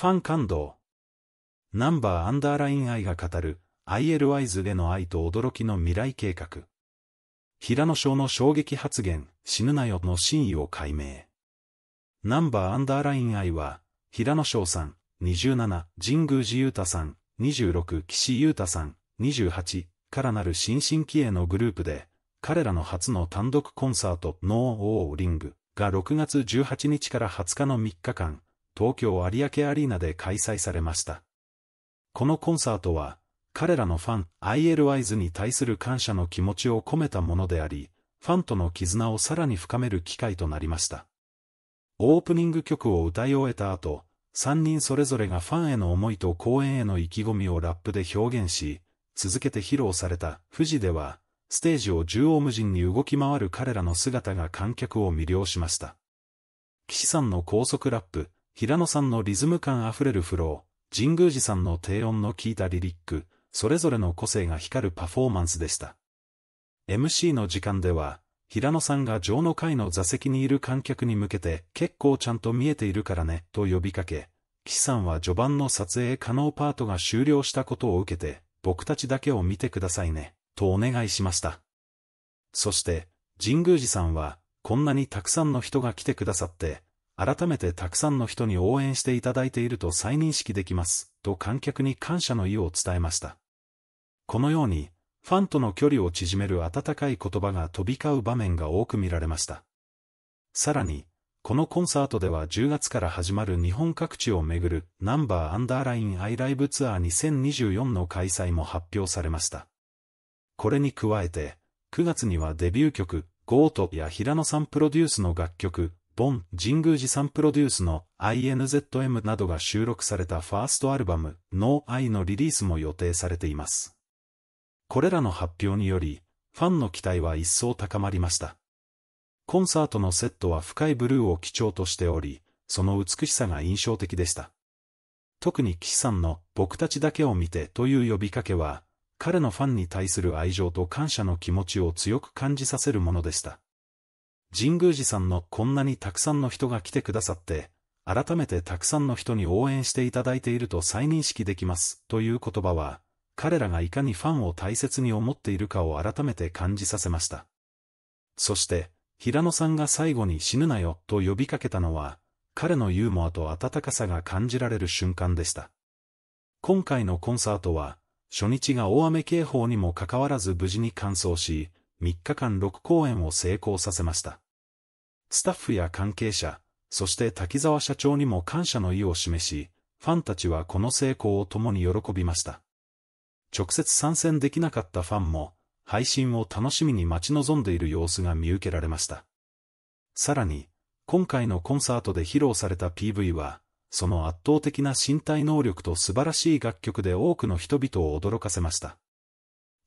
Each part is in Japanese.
ファン感動。ナンバーアンダーライン愛が語る ILY z での愛と驚きの未来計画。平野翔の衝撃発言、死ぬなよの真意を解明。ナンバーアンダーライン愛は、平野翔さん、27、神宮寺裕太さん、26、岸優太さん、28、からなる新進気鋭のグループで、彼らの初の単独コンサート、ノー・オー・リングが6月18日から20日の3日間、東京有明アリーナで開催されました。このコンサートは、彼らのファン、ILYs に対する感謝の気持ちを込めたものであり、ファンとの絆をさらに深める機会となりました。オープニング曲を歌い終えた後、3人それぞれがファンへの思いと公演への意気込みをラップで表現し、続けて披露された富士では、ステージを縦横無尽に動き回る彼らの姿が観客を魅了しました。岸さんの高速ラップ、平野さんのリズム感あふれるフロー、神宮寺さんの低音の効いたリリック、それぞれの個性が光るパフォーマンスでした。MC の時間では、平野さんが上の階の座席にいる観客に向けて結構ちゃんと見えているからねと呼びかけ、岸さんは序盤の撮影可能パートが終了したことを受けて、僕たちだけを見てくださいね、とお願いしました。そして、神宮寺さんは、こんなにたくさんの人が来てくださって、改めてたくさんの人に応援していただいていると再認識できます、と観客に感謝の意を伝えました。このように、ファンとの距離を縮める温かい言葉が飛び交う場面が多く見られました。さらに、このコンサートでは10月から始まる日本各地を巡るナンバーアンダーラインアイライブツアー2024の開催も発表されました。これに加えて、9月にはデビュー曲、ゴートや平野さんプロデュースの楽曲、ボン・神宮寺さんプロデュースの INZM などが収録されたファーストアルバム No I のリリースも予定されています。これらの発表により、ファンの期待は一層高まりました。コンサートのセットは深いブルーを基調としており、その美しさが印象的でした。特に岸さんの僕たちだけを見てという呼びかけは、彼のファンに対する愛情と感謝の気持ちを強く感じさせるものでした。神宮寺さんのこんなにたくさんの人が来てくださって、改めてたくさんの人に応援していただいていると再認識できます、という言葉は、彼らがいかにファンを大切に思っているかを改めて感じさせました。そして、平野さんが最後に死ぬなよと呼びかけたのは、彼のユーモアと温かさが感じられる瞬間でした。今回のコンサートは、初日が大雨警報にもかかわらず無事に完走し、3日間6公演を成功させました。スタッフや関係者、そして滝沢社長にも感謝の意を示し、ファンたちはこの成功を共に喜びました。直接参戦できなかったファンも、配信を楽しみに待ち望んでいる様子が見受けられました。さらに、今回のコンサートで披露された PV は、その圧倒的な身体能力と素晴らしい楽曲で多くの人々を驚かせました。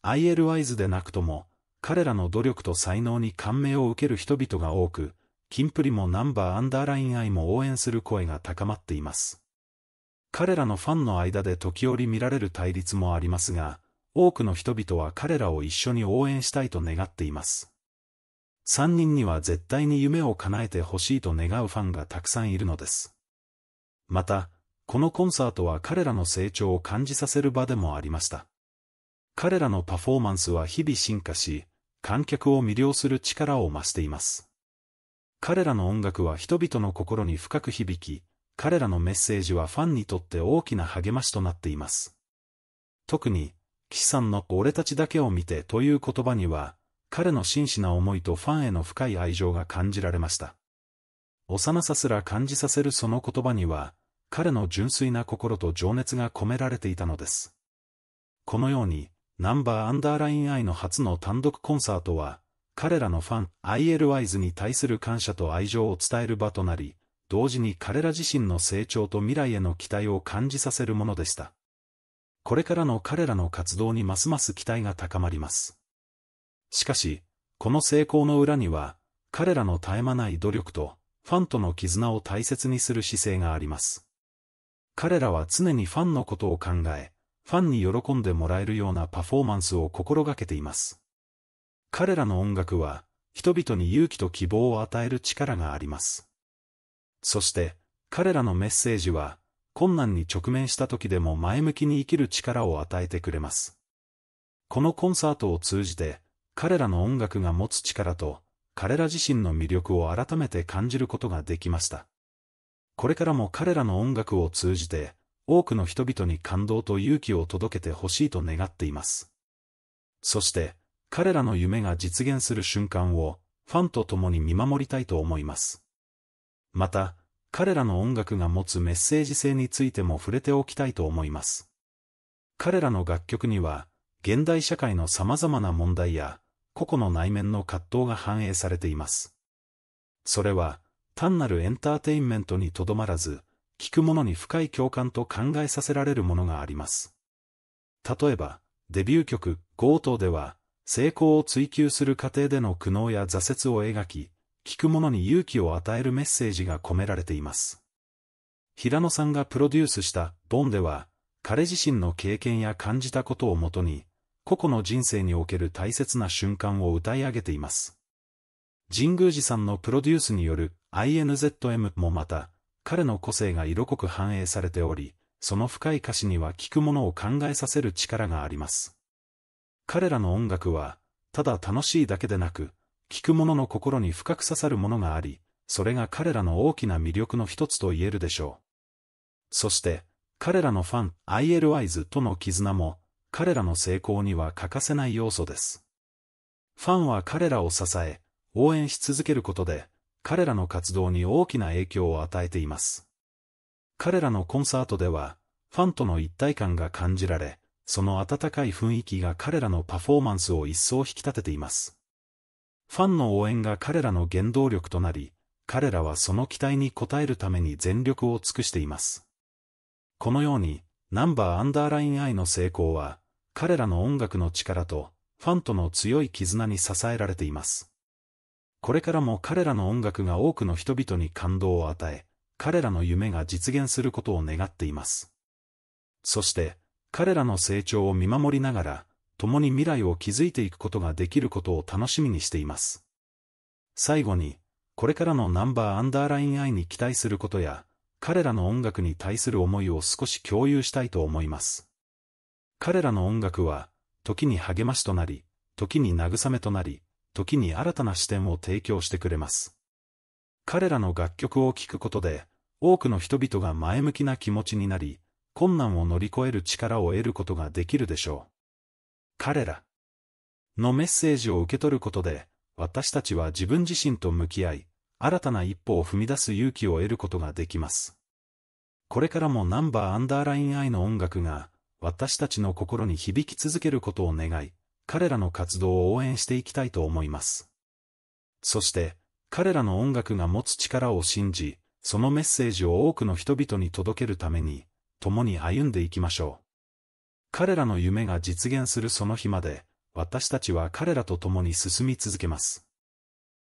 ILYs でなくとも、彼らの努力と才能に感銘を受ける人々が多く、キンプリもナンバーアンダーライン愛も応援する声が高まっています。彼らのファンの間で時折見られる対立もありますが、多くの人々は彼らを一緒に応援したいと願っています。3人には絶対に夢を叶えてほしいと願うファンがたくさんいるのです。また、このコンサートは彼らの成長を感じさせる場でもありました。彼らのパフォーマンスは日々進化し、観客を魅了する力を増しています。彼らの音楽は人々の心に深く響き、彼らのメッセージはファンにとって大きな励ましとなっています。特に、岸さんの俺たちだけを見てという言葉には、彼の真摯な思いとファンへの深い愛情が感じられました。幼さすら感じさせるその言葉には、彼の純粋な心と情熱が込められていたのです。このように、ナンバーアンダーライン I の初の単独コンサートは、彼らのファン、ILYs に対する感謝と愛情を伝える場となり、同時に彼ら自身の成長と未来への期待を感じさせるものでした。これからの彼らの活動にますます期待が高まります。しかし、この成功の裏には、彼らの絶え間ない努力と、ファンとの絆を大切にする姿勢があります。彼らは常にファンのことを考え、ファンに喜んでもらえるようなパフォーマンスを心がけています。彼らの音楽は、人々に勇気と希望を与える力があります。そして、彼らのメッセージは、困難に直面した時でも前向きに生きる力を与えてくれます。このコンサートを通じて、彼らの音楽が持つ力と、彼ら自身の魅力を改めて感じることができました。これからも彼らの音楽を通じて、多くの人々に感動と勇気を届けてほしいと願っています。そして、彼らの夢が実現する瞬間を、ファンと共に見守りたいと思います。また、彼らの音楽が持つメッセージ性についても触れておきたいと思います。彼らの楽曲には、現代社会の様々な問題や、個々の内面の葛藤が反映されています。それは、単なるエンターテインメントにとどまらず、聞く者に深い共感と考えさせられるものがあります。例えば、デビュー曲、強盗では、成功を追求する過程での苦悩や挫折を描き、聞く者に勇気を与えるメッセージが込められています。平野さんがプロデュースしたボンでは、彼自身の経験や感じたことをもとに、個々の人生における大切な瞬間を歌い上げています。神宮寺さんのプロデュースによる INZM もまた、彼の個性が色濃く反映されており、その深い歌詞には聴くものを考えさせる力があります。彼らの音楽は、ただ楽しいだけでなく、聴く者の心に深く刺さるものがあり、それが彼らの大きな魅力の一つと言えるでしょう。そして、彼らのファン、ILYs との絆も、彼らの成功には欠かせない要素です。ファンは彼らを支え、応援し続けることで、彼らの活動に大きな影響を与えています。彼らのコンサートでは、ファンとの一体感が感じられ、その温かい雰囲気が彼らのパフォーマンスを一層引き立てています。ファンの応援が彼らの原動力となり、彼らはその期待に応えるために全力を尽くしています。このように、ナンバーアンダーラインアイの成功は、彼らの音楽の力と、ファンとの強い絆に支えられています。これからも彼らの音楽が多くの人々に感動を与え、彼らの夢が実現することを願っています。そして、彼らの成長を見守りながら、共に未来を築いていくことができることを楽しみにしています。最後に、これからのナンバーアンダーライン愛に期待することや、彼らの音楽に対する思いを少し共有したいと思います。彼らの音楽は、時に励ましとなり、時に慰めとなり、時に新たな視点を提供してくれます。彼らの楽曲を聴くことで、多くの人々が前向きな気持ちになり、困難を乗り越える力を得ることができるでしょう。彼らのメッセージを受け取ることで、私たちは自分自身と向き合い、新たな一歩を踏み出す勇気を得ることができます。これからもナンバーアンダーラインイの音楽が、私たちの心に響き続けることを願い、彼らの活動を応援していきたいと思います。そして、彼らの音楽が持つ力を信じ、そのメッセージを多くの人々に届けるために、共に歩んでいきましょう。彼らの夢が実現するその日まで、私たちは彼らと共に進み続けます。